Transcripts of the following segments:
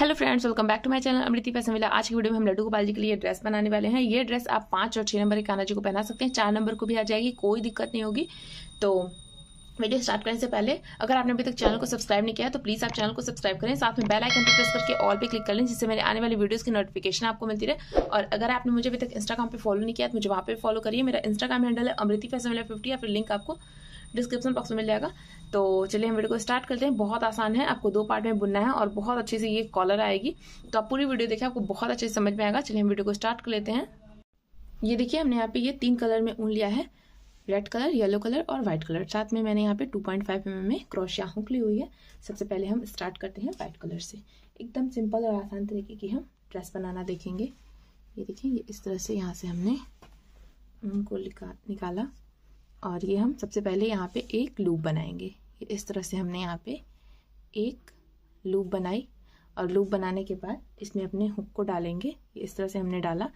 Hello friends welcome back to my channel अमृति पैसा मिला आज की वीडियो में हम लड्डू गोपाल जी के लिए ड्रेस बनाने वाले हैं ये ड्रेस आप पांच और छह नंबर के कान्हा जी को पहना सकते हैं चार नंबर को भी आ जाएगी कोई दिक्कत नहीं होगी तो वीडियो स्टार्ट करने से पहले अगर आपने अभी तक चैनल को सब्सक्राइब नहीं किया तो प्लीज़ आप चैनल को सब्सक्राइब करें साथ में बेल आइकन पर प्रेस करके ऑल पे क्लिक कर लें जिससे मेरे आने वाली वीडियोस की नोटिफिकेशन आपको मिलती रहे और अगर आपने मुझे अभी तक इंस्टाग्राम पे फॉलो नहीं किया तो मुझे वहाँ पे फॉलो करिए मेरा इंस्टाग्राम हैंडल है अमृति फैसमिला फिफ्टी या फिर लिंक आपको डिस्क्रिप्शन बॉक्स में मिल जाएगा तो चलिए हम वीडियो को स्टार्ट करते हैं बहुत आसान है आपको दो पार्ट में बुनना है और बहुत अच्छे से ये कॉलर आएगी तो आप पूरी वीडियो देखें आपको बहुत अच्छे से समझ में आएगा चलिए हम वीडियो को स्टार्ट कर लेते हैं ये देखिए हमने यहाँ पे ये तीन कलर में ऊन लिया है रेड कलर येलो कलर और व्हाइट कलर साथ में मैंने यहाँ पे 2.5 पॉइंट mm में क्रोशिया हुक ली हुई है सबसे पहले हम स्टार्ट करते हैं व्हाइट कलर से एकदम सिंपल और आसान तरीके की हम ड्रेस बनाना देखेंगे ये देखिए ये इस तरह से यहाँ से हमने उनको निकाला और ये हम सबसे पहले यहाँ पे एक लूप बनाएंगे इस तरह से हमने यहाँ पे एक लूप बनाई और लूप बनाने के बाद इसमें अपने हुक को डालेंगे इस तरह से हमने डाला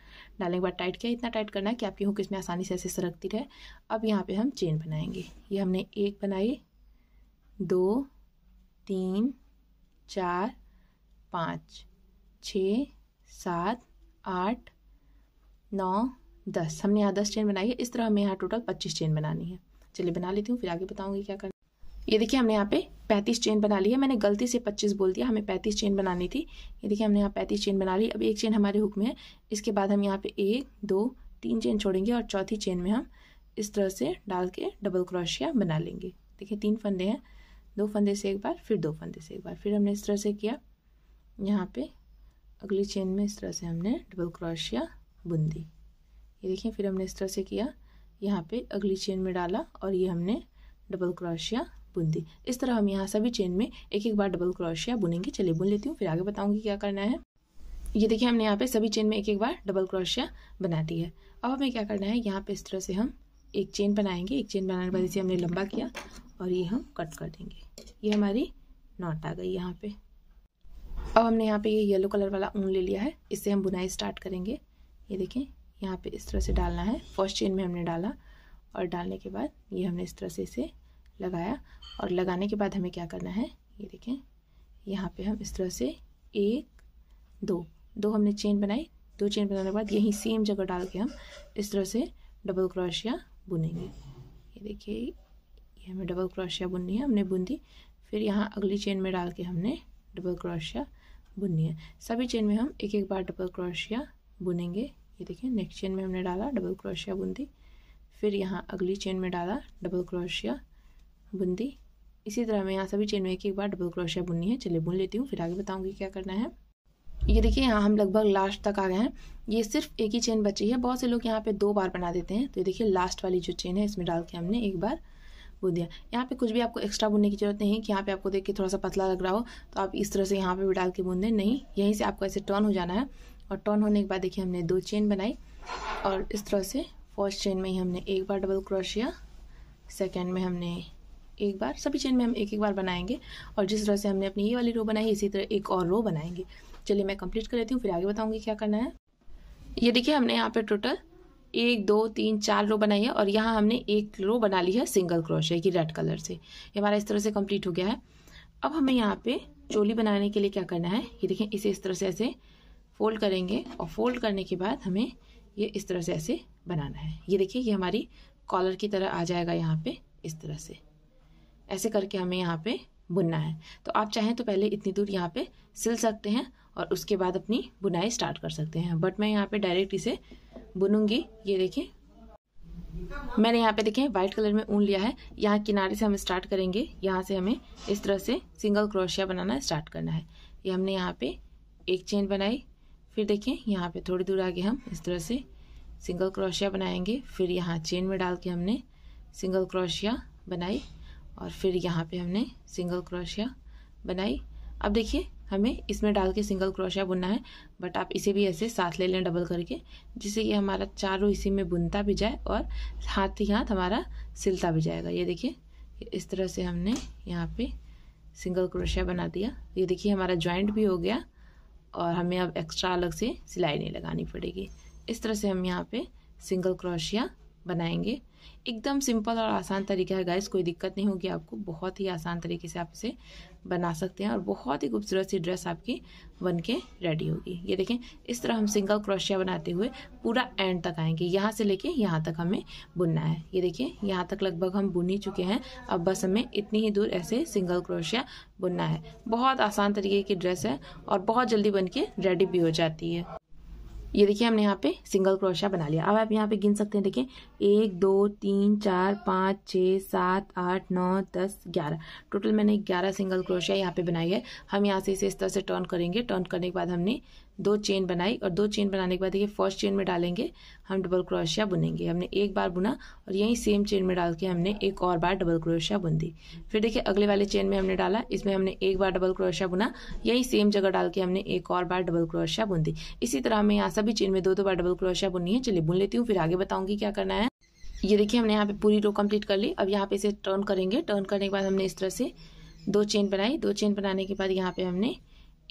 डालने के बाद टाइट किया इतना टाइट करना है कि आपकी हुक इसमें आसानी से ऐसे सरकती रहे अब यहाँ पे हम चेन बनाएंगे ये हमने एक बनाई दो तीन चार पाँच छ सात आठ नौ दस हमने यहाँ दस चेन बनाई है इस तरह हमें यहाँ टोटल पच्चीस चेन बनानी है चलिए बना लेती हूँ फिर आगे बताऊँगी क्या करना ये देखिए हमने यहाँ पे पैंतीस चेन बना ली है मैंने गलती से पच्चीस बोल दिया हमें पैंतीस चेन बनानी थी ये देखिए हमने यहाँ पैंतीस चेन बना ली अब एक चेन हमारे हुक में है इसके बाद हम यहाँ पे एक दो तीन चेन छोड़ेंगे और चौथी चेन में हम इस तरह से डाल के डबल क्रोशिया बना लेंगे देखिए तीन फंदे हैं दो फंदे से एक बार फिर दो फंदे से एक बार फिर हमने इस तरह से किया यहाँ पे अगली चेन में इस तरह से हमने डबल क्रोशिया बुन दी ये देखिए फिर हमने इस तरह से किया यहाँ पे अगली चेन में डाला और ये हमने डबल क्रोशिया बुन दी इस तरह हम यहाँ सभी चेन में एक एक बार डबल क्रोशिया बुनेंगे चलिए बुन लेती हूँ फिर आगे बताऊँगी क्या करना है ये देखिए हमने यहाँ पे सभी चेन में एक एक बार डबल क्रोशिया बना दी है अब हमें क्या करना है यहाँ पे इस तरह से हम एक चेन बनाएंगे एक चेन बनाने के बाद इसे हमने लंबा किया और ये हम कट कर देंगे ये हमारी नॉट आ गई यहाँ पे अब हमने यहाँ पे ये येलो कलर वाला ऊन ले लिया है इससे हम बुनाई स्टार्ट करेंगे ये देखें यहाँ पे इस तरह से डालना है फर्स्ट चेन में हमने डाला और डालने के बाद ये हमने इस तरह से इसे लगाया और लगाने के बाद हमें क्या करना है ये देखें यहाँ पे हम इस तरह से एक दो दो हमने चेन बनाई दो चेन बनाने के बाद यही सेम जगह डाल के हम इस तरह से डबल क्रोशिया बुनेंगे ये देखिए ये हमें डबल क्रोशिया बुननी है हमने बुन दी फिर यहाँ अगली चेन में डाल के हमने डबल क्रोशिया बुननी है सभी चेन में हम एक एक बार डबल क्रोशिया बुनेंगे ये देखिए नेक्स्ट चेन में हमने डाला डबल क्रोशिया बुंदी फिर यहाँ अगली चेन में डाला डबल क्रोशिया बुंदी इसी तरह मैं यहाँ सभी चेन में एक एक बार डबल क्रोशिया बुननी है चलिए बुन लेती हूँ फिर आगे बताऊँगी क्या करना है ये देखिए यहाँ हम लगभग लास्ट तक आ गए हैं ये सिर्फ एक ही चेन बची है बहुत से लोग यहाँ पे दो बार बना देते हैं तो ये देखिए लास्ट वाली जो चेन है इसमें डाल के हमने एक बार बुन दिया यहाँ पे कुछ भी आपको एक्स्ट्रा बुनने की जरूरत नहीं कि यहाँ पे आपको देख के थोड़ा सा पतला लग रहा हो तो आप इस तरह से यहाँ पर भी डाल के बुन दें नहीं यहीं से आपको ऐसे टर्न हो जाना है और टर्न होने के बाद देखिए हमने दो चेन बनाई और इस तरह से फर्स्ट चेन में ही हमने एक बार डबल क्रोशिया सेकेंड में हमने एक बार सभी चेन में हम एक एक बार बनाएंगे और जिस तरह से हमने अपनी ये वाली रो बनाई इसी तरह एक और रो बनाएंगे चलिए मैं कंप्लीट कर लेती हूँ फिर आगे बताऊँगी क्या करना है ये देखिए हमने यहाँ पे टोटल एक दो तीन चार रो बनाई है और यहाँ हमने एक रो बना ली है सिंगल है की रेड कलर से ये हमारा इस तरह से कम्प्लीट हो गया है अब हमें यहाँ पर चोली बनाने के लिए क्या करना है ये देखें इसे इस तरह से ऐसे फोल्ड करेंगे और फोल्ड करने के बाद हमें ये इस तरह से ऐसे बनाना है ये देखिए ये हमारी कॉलर की तरह आ जाएगा यहाँ पे इस तरह से ऐसे करके हमें यहाँ पे बुनना है तो आप चाहें तो पहले इतनी दूर यहाँ पे सिल सकते हैं और उसके बाद अपनी बुनाई स्टार्ट कर सकते हैं बट मैं यहाँ पे डायरेक्ट इसे बुनूंगी ये देखिए मैंने यहाँ पे देखें व्हाइट कलर में ऊन लिया है यहाँ किनारे से हम स्टार्ट करेंगे यहाँ से हमें इस तरह से सिंगल क्रोशिया बनाना स्टार्ट करना है ये हमने यहाँ पे एक चेन बनाई फिर देखें यहाँ पे थोड़ी दूर आगे हम इस तरह से सिंगल क्रोशिया बनाएंगे फिर यहाँ चेन में डाल के हमने सिंगल क्रोशिया बनाई और फिर यहाँ पे हमने सिंगल क्रोशिया बनाई अब देखिए हमें इसमें डाल के सिंगल क्रोशिया बुनना है बट आप इसे भी ऐसे साथ ले लें डबल करके जिससे कि हमारा चारों इसी में बुनता भी जाए और हाथ ही हाथ हमारा सिलता भी जाएगा ये देखिए इस तरह से हमने यहाँ पे सिंगल क्रोशिया बना दिया ये देखिए हमारा ज्वाइंट भी हो गया और हमें अब एक्स्ट्रा अलग से सिलाई नहीं लगानी पड़ेगी इस तरह से हम यहाँ पे सिंगल क्रोशिया बनाएंगे एकदम सिंपल और आसान तरीका है गाइस कोई दिक्कत नहीं होगी आपको बहुत ही आसान तरीके से आप इसे बना सकते हैं और बहुत ही खूबसूरत सी ड्रेस आपकी बन के रेडी होगी ये देखें इस तरह हम सिंगल क्रोशिया बनाते हुए पूरा एंड तक आएंगे यहाँ से लेके यहाँ तक हमें बुनना है ये देखिए यहाँ तक लगभग हम बुन ही चुके हैं अब बस हमें इतनी ही दूर ऐसे सिंगल क्रोशिया बुनना है बहुत आसान तरीके की ड्रेस है और बहुत जल्दी बन के रेडी भी हो जाती है ये देखिए हमने यहाँ पे सिंगल क्रोशिया बना लिया अब आप यहाँ पे गिन सकते हैं देखिए एक दो तीन चार पाँच छः सात आठ नौ दस ग्यारह टोटल मैंने ग्यारह सिंगल क्रोशिया यहाँ पे बनाई है हम यहाँ से इसे इस तरह से टर्न करेंगे टर्न करने के बाद हमने दो चेन बनाई और दो चेन बनाने के बाद देखिए फर्स्ट चेन में डालेंगे हम डबल क्रोशिया बुनेंगे हमने एक बार बुना और यहीं सेम चेन में डाल के हमने एक और बार डबल क्रोशिया बुन दी फिर देखिए अगले वाले चेन में हमने डाला इसमें हमने एक बार डबल क्रोशिया बुना यही सेम जगह डाल के हमने एक और बार डबल क्रोशिया बुन दी इसी तरह हमें यहाँ सभी चेन में दो दो बार डबल क्रोशिया बुनी है चलिए बुन लेती हूँ फिर आगे बताऊँगी क्या करना है ये देखिए हमने यहाँ पे पूरी रो कम्प्लीट कर ली अब यहाँ पे इसे टर्न करेंगे टर्न करने के बाद हमने इस तरह से दो चेन बनाई दो चेन बनाने के बाद यहाँ पे हमने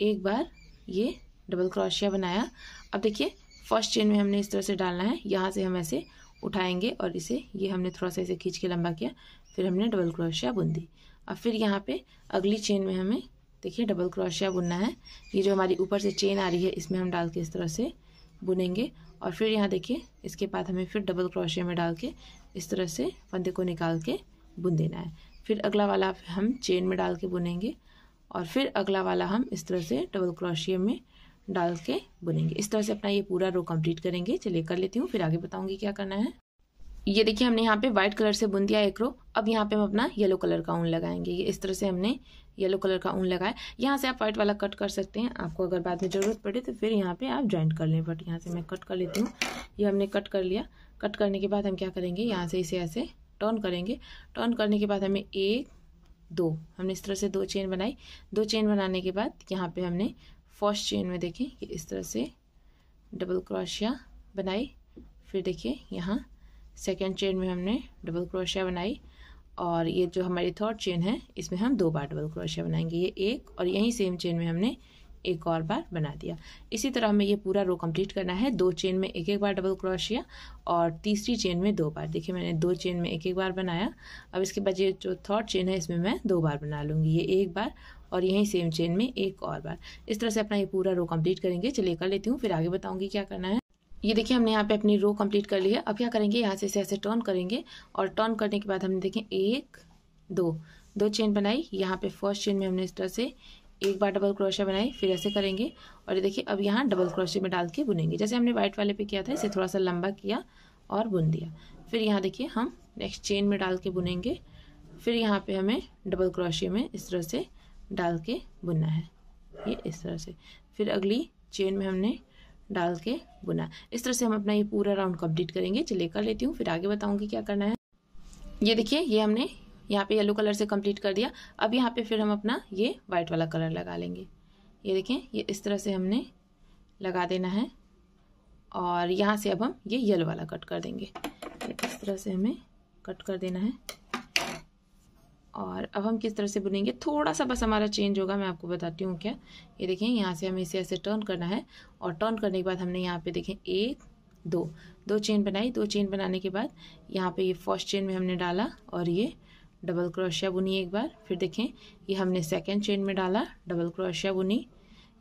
एक बार ये डबल क्रोशिया बनाया अब देखिए फर्स्ट चेन में हमने इस तरह से डालना है यहाँ से हम ऐसे उठाएंगे और इसे ये हमने थोड़ा सा इसे खींच के लंबा किया फिर हमने डबल क्रोशिया बुन दी अब फिर यहाँ पे अगली चेन में हमें देखिए डबल क्रोशिया बुनना है ये जो हमारी ऊपर से चेन आ रही है इसमें हम डाल के इस तरह से बुनेंगे और फिर यहाँ देखिए इसके बाद हमें फिर डबल क्रोशिया में डाल के इस तरह से फंदे को निकाल के बुन देना है फिर अगला वाला हम चेन में डाल के बुनेंगे और फिर अगला वाला हम इस तरह से डबल क्रोशिया में डाल के बुनेंगे इस तरह से अपना ये पूरा रो कंप्लीट करेंगे चलिए कर लेती हूँ फिर आगे बताऊंगी क्या करना है ये देखिए हमने यहाँ पे व्हाइट कलर से बुन दिया एक रो अब यहाँ पे हम अपना येलो कलर का ऊन लगाएंगे ये इस तरह से हमने येलो कलर का ऊन लगाया यहाँ से आप व्हाइट वाला कट कर सकते हैं आपको अगर बाद में ज़रूरत पड़े तो फिर यहाँ पे आप ज्वाइंट कर लें बट यहाँ से मैं कट कर लेती हूँ ये हमने कट कर लिया कट करने के बाद हम क्या करेंगे यहाँ से इसे ऐसे टर्न करेंगे टर्न करने के बाद हमें एक दो हमने इस तरह से दो चेन बनाई दो चेन बनाने के बाद यहाँ पे हमने फर्स्ट चेन में देखें कि इस तरह से डबल क्रोशिया बनाई फिर देखिए यहाँ सेकेंड चेन में हमने डबल क्रोशिया बनाई और ये जो हमारी थर्ड चेन है इसमें हम दो बार डबल क्रोशिया बनाएंगे ये एक और यही सेम चेन में हमने एक और बार बना दिया इसी तरह हमें ये पूरा रो कंप्लीट करना है दो चेन में एक एक बार डबल क्रोशिया और तीसरी चेन में दो बार देखिए मैंने दो चेन में एक एक बार बनाया अब इसके बाद ये जो थर्ड चेन है इसमें मैं दो बार बना लूँगी ये एक बार और यहीं सेम चेन में एक और बार इस तरह से अपना ये पूरा रो कंप्लीट करेंगे चलिए कर लेती हूँ फिर आगे बताऊँगी क्या करना है ये देखिए हमने यहाँ पे अपनी रो कंप्लीट कर ली है अब क्या करेंगे यहाँ से इसे ऐसे टर्न करेंगे और टर्न करने के बाद हमने देखें एक दो दो चेन बनाई यहाँ पे फर्स्ट चेन में हमने इस तरह से एक बार डबल क्रोशिया बनाई फिर ऐसे करेंगे और ये देखिए अब यहाँ डबल क्रोशे में डाल के बुनेंगे जैसे हमने व्हाइट वाले पे किया था इसे थोड़ा सा लंबा किया और बुन दिया फिर यहाँ देखिए हम नेक्स्ट चेन में डाल के बुनेंगे फिर यहाँ पे हमें डबल क्रोशे में इस तरह से डाल के बुनना है ये इस तरह से फिर अगली चेन में हमने डाल के बुना इस तरह से हम अपना ये पूरा राउंड कंप्लीट करेंगे चलिए कर लेती हूँ फिर आगे बताऊँगी क्या करना है ये देखिए ये हमने यहाँ पे येलो कलर से कंप्लीट कर दिया अब यहाँ पे फिर हम अपना ये वाइट वाला कलर लगा लेंगे ये देखें ये इस तरह से हमने लगा देना है और यहाँ से अब हम ये येलो वाला कट कर देंगे इस तरह से हमें कट कर देना है और अब हम किस तरह से बुनेंगे थोड़ा सा बस हमारा चेंज होगा मैं आपको बताती हूँ क्या ये देखें यहाँ से हमें इसे ऐसे टर्न करना है और टर्न करने के बाद हमने यहाँ पे देखें एक दो दो चेन बनाई दो चेन बनाने के बाद यहाँ पे ये फर्स्ट चेन में हमने डाला और ये डबल क्रोशिया बुनी एक बार फिर देखें ये हमने सेकेंड चेन में डाला डबल क्रोशिया बुनी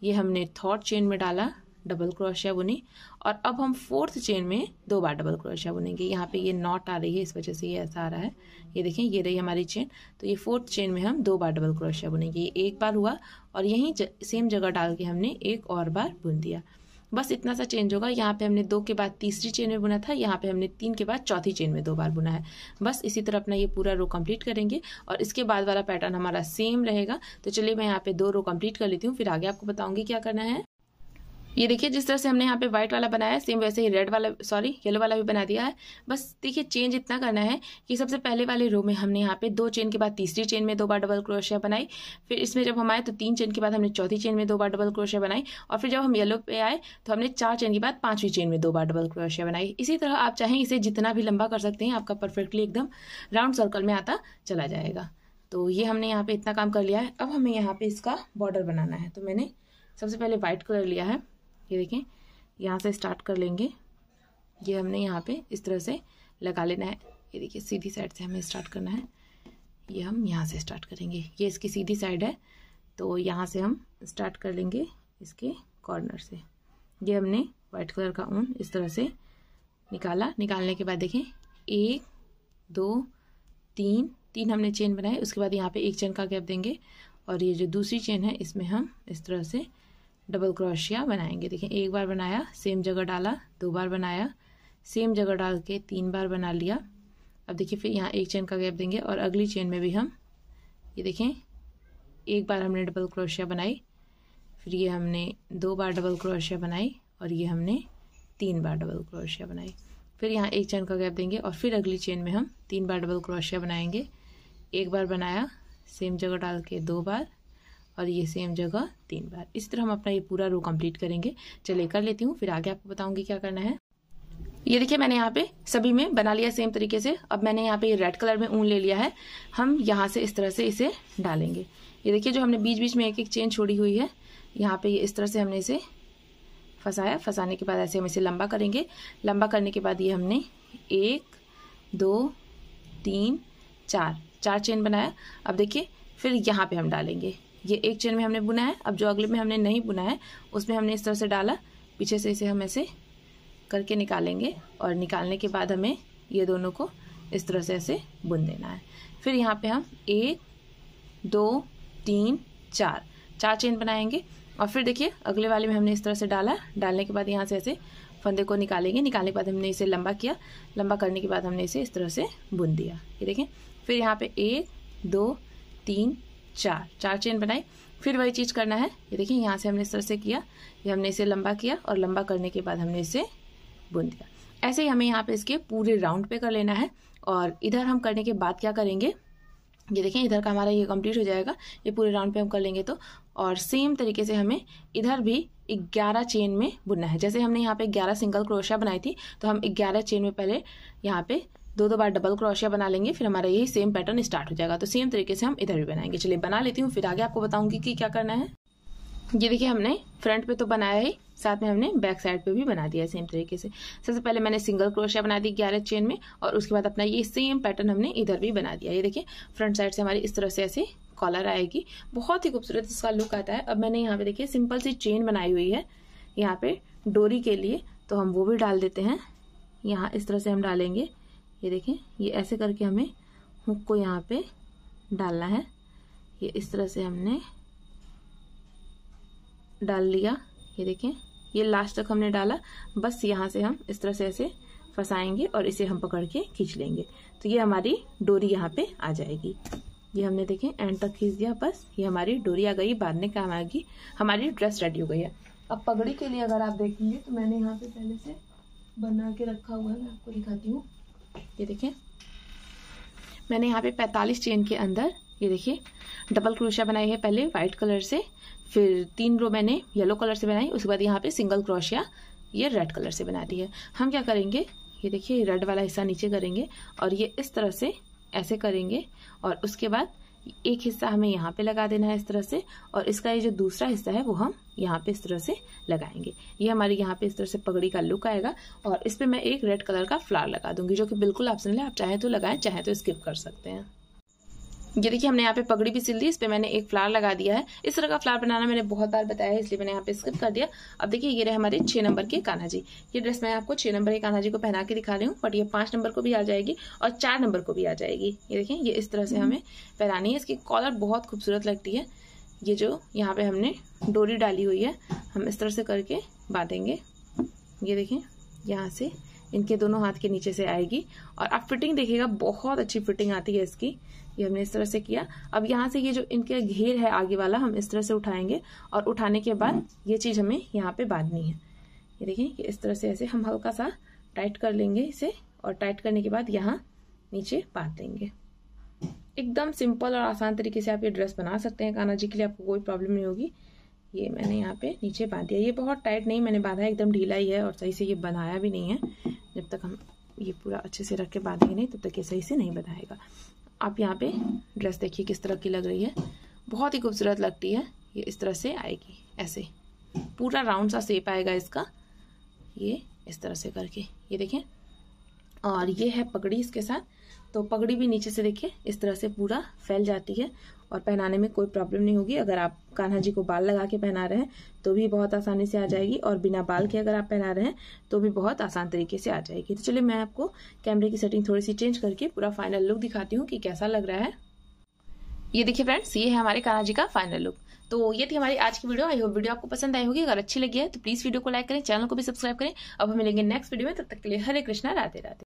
ये हमने थर्ड चेन में डाला डबल क्रोशिया बुनी और अब हम फोर्थ चेन में दो बार डबल क्रोशिया बुनेंगे यहाँ पे ये नॉट आ रही है इस वजह से ये ऐसा आ रहा है ये देखें ये रही हमारी चेन तो ये फोर्थ चेन में हम दो बार डबल क्रोशिया बुनेंगे ये एक बार हुआ और यहीं सेम जगह डाल के हमने एक और बार बुन दिया बस इतना सा चेंज होगा यहाँ पे हमने दो के बाद तीसरी चेन में बुना था यहाँ पे हमने तीन के बाद चौथी चेन में दो बार बुना है बस इसी तरह अपना ये पूरा रो कंप्लीट करेंगे और इसके बाद वाला पैटर्न हमारा सेम रहेगा तो चलिए मैं यहाँ पे दो रो कंप्लीट कर लेती हूँ फिर आगे आपको बताऊंगी क्या करना है ये देखिए जिस तरह से हमने यहाँ पे व्हाइट वाला बनाया है सेम वैसे ही रेड वाला सॉरी येलो वाला भी बना दिया है बस देखिए चेंज इतना करना है कि सबसे पहले वाले रो में हमने यहाँ पे दो चेन के बाद तीसरी चेन में दो बार डबल क्रोशिया बनाई फिर इसमें जब हम आए तो तीन चेन के बाद हमने चौथी चेन में दो बार डबल क्रोशिया बनाई और फिर जब हम येलो पे आए तो हमने चार चेन के बाद पाँचवीं चेन में दो बार डबल क्रोशिया बनाई इसी तरह आप चाहें इसे जितना भी लंबा कर सकते हैं आपका परफेक्टली एकदम राउंड सर्कल में आता चला जाएगा तो ये हमने यहाँ पे इतना काम कर लिया है अब हमें यहाँ पे इसका बॉर्डर बनाना है तो मैंने सबसे पहले व्हाइट कलर लिया है ये देखें यहाँ से स्टार्ट कर लेंगे ये हमने यहाँ पे इस तरह से लगा लेना है ये देखिए सीधी साइड से हमें स्टार्ट करना है ये हम यहाँ से स्टार्ट करेंगे ये इसकी सीधी साइड है तो यहाँ से हम स्टार्ट कर लेंगे इसके कॉर्नर से ये हमने वाइट कलर का ऊन इस तरह से निकाला निकालने के बाद देखें एक दो तीन तीन हमने चेन बनाए उसके बाद यहाँ पे एक चेन का गैप देंगे और ये जो दूसरी चेन है इसमें हम इस तरह से डबल क्रोशिया बनाएंगे देखें एक बार बनाया सेम जगह डाला दो बार बनाया सेम जगह डाल के तीन बार बना लिया अब देखिए फिर यहाँ एक चेन का गैप देंगे और अगली चेन में भी हम ये देखें एक बार हमने डबल क्रोशिया बनाई फिर ये हमने दो बार डबल क्रोशिया बनाई और ये हमने तीन बार डबल क्रोशिया बनाई फिर यहाँ एक चेन का गैप देंगे और फिर अगली चेन में हम तीन बार डबल क्रोशिया बनाएंगे एक बार बनाया सेम जगह डाल के दो बार और ये सेम जगह तीन बार इस तरह हम अपना ये पूरा रो कंप्लीट करेंगे चले कर लेती हूँ फिर आगे आपको बताऊंगी क्या करना है ये देखिए मैंने यहाँ पे सभी में बना लिया सेम तरीके से अब मैंने यहाँ पे रेड कलर में ऊन ले लिया है हम यहाँ से इस तरह से इसे डालेंगे ये देखिए जो हमने बीच बीच में एक एक चेन छोड़ी हुई है यहाँ पे इस तरह से हमने इसे फंसाया फंसाने के बाद ऐसे हम इसे लंबा करेंगे लंबा करने के बाद ये हमने एक दो तीन चार चार चेन बनाया अब देखिए फिर यहाँ पे हम डालेंगे ये एक चेन में हमने बुना है अब जो अगले में हमने नहीं बुना है उसमें हमने इस तरह से डाला पीछे से इसे हम ऐसे करके निकालेंगे और निकालने के बाद हमें ये दोनों को इस तरह से ऐसे बुन देना है फिर यहाँ पे हम एक दो तीन चार चार चेन बनाएंगे और फिर देखिए अगले वाले में हमने इस तरह से डाला डालने के बाद यहाँ से ऐसे फंदे को निकालेंगे निकालने के बाद हमने इसे लंबा किया लंबा करने के बाद हमने इसे इस तरह से बुन दिया ये देखें फिर यहाँ पे एक दो तीन चार चार चेन बनाई फिर वही चीज़ करना है ये देखिए यहाँ से हमने इस तरह से किया ये हमने इसे लंबा किया और लंबा करने के बाद हमने इसे बुन दिया ऐसे ही हमें यहाँ पे इसके पूरे राउंड पे कर लेना है और इधर हम करने के बाद क्या करेंगे ये देखें इधर का हमारा ये कंप्लीट हो जाएगा ये पूरे राउंड पे हम कर लेंगे तो और सेम तरीके से हमें इधर भी 11 चेन में बुनना है जैसे हमने यहाँ पे 11 सिंगल क्रोशा बनाई थी तो हम 11 चेन में पहले यहाँ पे दो दो बार डबल क्रोशिया बना लेंगे फिर हमारा यही सेम पैटर्न स्टार्ट हो जाएगा तो सेम तरीके से हम इधर भी बनाएंगे चलिए बना लेती हूँ फिर आगे आपको बताऊंगी कि क्या करना है ये देखिए हमने फ्रंट पे तो बनाया ही साथ में हमने बैक साइड पे भी बना दिया सेम तरीके से सबसे पहले मैंने सिंगल क्रोशिया बना दी ग्यारह चेन में और उसके बाद अपना ये सेम पैटर्न हमने इधर भी बना दिया ये देखिए फ्रंट साइड से हमारी इस तरह से ऐसे कॉलर आएगी बहुत ही खूबसूरत इसका लुक आता है अब मैंने यहाँ पे देखिए सिंपल सी चेन बनाई हुई है यहाँ पे डोरी के लिए तो हम वो भी डाल देते हैं यहाँ इस तरह से हम डालेंगे ये देखें ये ऐसे करके हमें हुक को यहाँ पे डालना है ये इस तरह से हमने डाल लिया ये देखें ये लास्ट तक हमने डाला बस यहाँ से हम इस तरह से ऐसे फंसाएंगे और इसे हम पकड़ के खींच लेंगे तो ये हमारी डोरी यहाँ पे आ जाएगी ये हमने देखें एंड तक खींच दिया बस ये हमारी डोरी आ गई बांधने काम आएगी हमारी ड्रेस रेडी हो गई है अब पगड़ी के लिए अगर आप देखेंगे तो मैंने यहाँ पे पहले से बना के रखा हुआ है मैं आपको दिखाती हूँ ये देखें मैंने यहाँ पे 45 चेन के अंदर ये देखिए डबल क्रोशिया बनाई है पहले व्हाइट कलर से फिर तीन रो मैंने येलो कलर से बनाई उसके बाद यहाँ पे सिंगल क्रोशिया ये रेड कलर से बना दी है हम क्या करेंगे ये देखिए रेड वाला हिस्सा नीचे करेंगे और ये इस तरह से ऐसे करेंगे और उसके बाद एक हिस्सा हमें यहाँ पे लगा देना है इस तरह से और इसका ये जो दूसरा हिस्सा है वो हम यहाँ पे इस तरह से लगाएंगे ये हमारे यहाँ पे इस तरह से पगड़ी का लुक आएगा और इस पर मैं एक रेड कलर का फ्लावर लगा दूंगी जो कि बिल्कुल ऑप्शनल है आप चाहे तो लगाएं चाहे तो स्किप कर सकते हैं ये देखिए हमने यहाँ पे पगड़ी भी सिल दी इस पर मैंने एक फ्लावर लगा दिया है इस तरह का फ्लावर बनाना मैंने बहुत बार बताया है इसलिए मैंने यहाँ पे स्किप कर दिया अब देखिए ये रहे हमारे छह नंबर के कान्हा जी ये ड्रेस मैं आपको छह नंबर के कान्हा जी को पहना के दिखा रही हूँ बट ये पांच नंबर को भी आ जाएगी और चार नंबर को भी आ जाएगी ये देखिए ये इस तरह से हम्म। हमें पहनानी है इसकी कॉलर बहुत खूबसूरत लगती है ये जो यहाँ पे हमने डोरी डाली हुई है हम इस तरह से करके बांधेंगे ये देखें यहाँ से इनके दोनों हाथ के नीचे से आएगी और आप फिटिंग देखिएगा बहुत अच्छी फिटिंग आती है इसकी ये हमने इस तरह से किया अब यहाँ से ये जो इनके घेर है आगे वाला हम इस तरह से उठाएंगे और उठाने के बाद ये चीज हमें यहाँ पे बांधनी है ये देखिए कि इस तरह से ऐसे हम हल्का सा टाइट कर लेंगे इसे और टाइट करने के बाद यहाँ नीचे बांध देंगे एकदम सिंपल और आसान तरीके से आप ये ड्रेस बना सकते हैं काना जी के लिए आपको कोई प्रॉब्लम नहीं होगी ये मैंने यहाँ पे नीचे बांध दिया ये बहुत टाइट नहीं मैंने बांधा है एकदम ढीला ही है और सही से ये बनाया भी नहीं है जब तक हम ये पूरा अच्छे से रख के बांधेंगे नहीं तब तक ये सही से नहीं बनाएगा आप यहाँ पे ड्रेस देखिए किस तरह की लग रही है बहुत ही खूबसूरत लगती है ये इस तरह से आएगी ऐसे पूरा राउंड सा सेप आएगा इसका ये इस तरह से करके ये देखें और ये है पगड़ी इसके साथ तो पगड़ी भी नीचे से देखिए इस तरह से पूरा फैल जाती है और पहनाने में कोई प्रॉब्लम नहीं होगी अगर आप कान्हा जी को बाल लगा के पहना रहे हैं तो भी बहुत आसानी से आ जाएगी और बिना बाल के अगर आप पहना रहे हैं तो भी बहुत आसान तरीके से आ जाएगी तो चलिए मैं आपको कैमरे की सेटिंग थोड़ी सी चेंज करके पूरा फाइनल लुक दिखाती हूँ कि कैसा लग रहा है ये देखिए फ्रेंड्स ये है हमारे कान्हा जी का फाइनल लुक तो ये थी हमारी आज की वीडियो आई होप वीडियो आपको पसंद आई होगी अगर अच्छी लगी है तो प्लीज वीडियो को लाइक करें चैनल को भी सब्सक्राइब करें अब हम मिलेंगे नेक्स्ट वीडियो में तब तक के लिए हरे कृष्णा राधे राधे